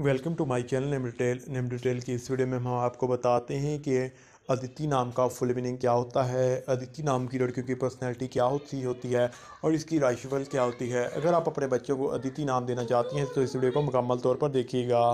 welcome to my channel name detail name detail की इस video में हम आपको बताते हैं कि अदिति नाम का फुल मीनिंग क्या होता है अदिति नाम की लड़कियों की पर्सनैलिटी क्या होती होती है और इसकी राशिफल क्या होती है अगर आप अपने बच्चों को अदिति नाम देना चाहती हैं तो इस वीडियो को मुकम्मल तौर पर देखिएगा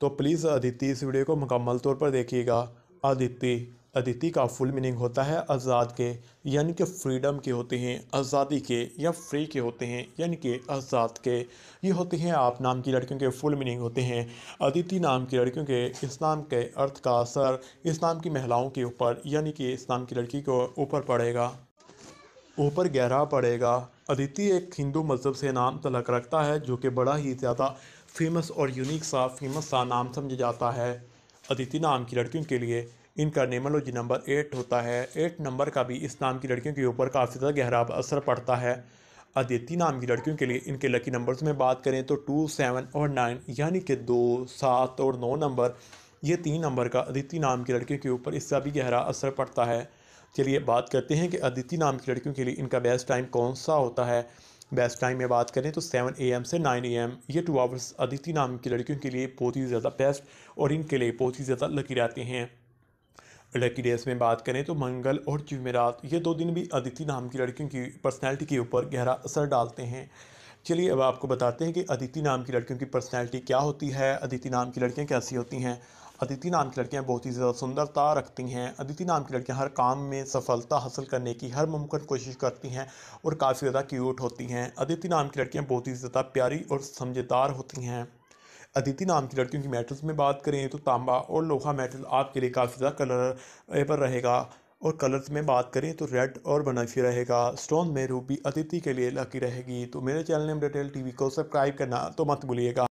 तो प्लीज़ अदिति इस वीडियो को मुकम्मल तौर पर देखिएगा अदिति अदिति का फुल मीनिंग होता है आज़ाद के यानी कि फ्रीडम के होते हैं आज़ादी के या फ्री के होते हैं यानी कि आज़ाद के ये होते हैं आप नाम की लड़कियों के फुल मीनिंग होते हैं अदिति नाम की लड़कियों के इस्लाम के अर्थ का असर इस्लाम की महिलाओं के ऊपर यानी कि इस्लाम की लड़की को ऊपर पड़ेगा ऊपर गहरा पड़ेगा अदिति एक हिंदू मज़हब से नाम तलक रखता है जो कि बड़ा ही ज़्यादा फेमस और यूनिक सा फेमस सा नाम समझा जाता है अदिति नाम की लड़कियों के लिए इनका नेमोलॉजी नंबर एट होता है एट नंबर का भी इस नाम की लड़कियों के ऊपर काफ़ी ज़्यादा गहरा असर पड़ता है अदिति नाम की लड़कियों के लिए इनके लकी नंबर्स में बात करें तो टू सेवन और नाइन यानी कि दो सात और नौ नंबर ये तीन नंबर का अदिति नाम की लड़कियों के ऊपर इसका भी गहरा असर पड़ता है चलिए बात करते हैं कि अदिति नाम की लड़कियों के लिए इनका बेस्ट टाइम कौन सा होता है बेस्ट टाइम में बात करें तो सेवन एम से नाइन एम ये टू आवर्स अदिति नाम की लड़कियों के लिए बहुत ही ज़्यादा बेस्ट और इनके लिए बहुत ही ज़्यादा लकी रहते हैं लड़की डेज में बात करें तो मंगल और जुमेरात ये दो दिन भी अदिति नाम की लड़कियों की पर्सनैलिटी के ऊपर गहरा असर डालते हैं चलिए अब आपको बताते हैं कि अदिति नाम की लड़कियों की पर्सनैलिटी क्या होती है अदिति नाम की लड़कियाँ कैसी होती हैं अदिति नाम की लड़कियाँ बहुत ही ज़्यादा सुंदरता रखती हैं अदिति नाम की लड़कियाँ हर काम में सफलता हासिल करने की हर मुमकिन कोशिश करती हैं और काफ़ी ज़्यादा क्यूट होती हैं अदिति नाम की लड़कियाँ बहुत ही ज़्यादा प्यारी और समझदार होती हैं अदिति नाम की लड़कियों की मेटल्स में बात करें तो तांबा और लोहा मेटल आपके लिए काफ़ी ज़्यादा कलर पर रहेगा और कलर्स में बात करें तो रेड और बनफी रहेगा स्टोन में रूबी अदिति के लिए लकी रहेगी तो मेरे चैनल नेम डिटेल टीवी को सब्सक्राइब करना तो मत भूलिएगा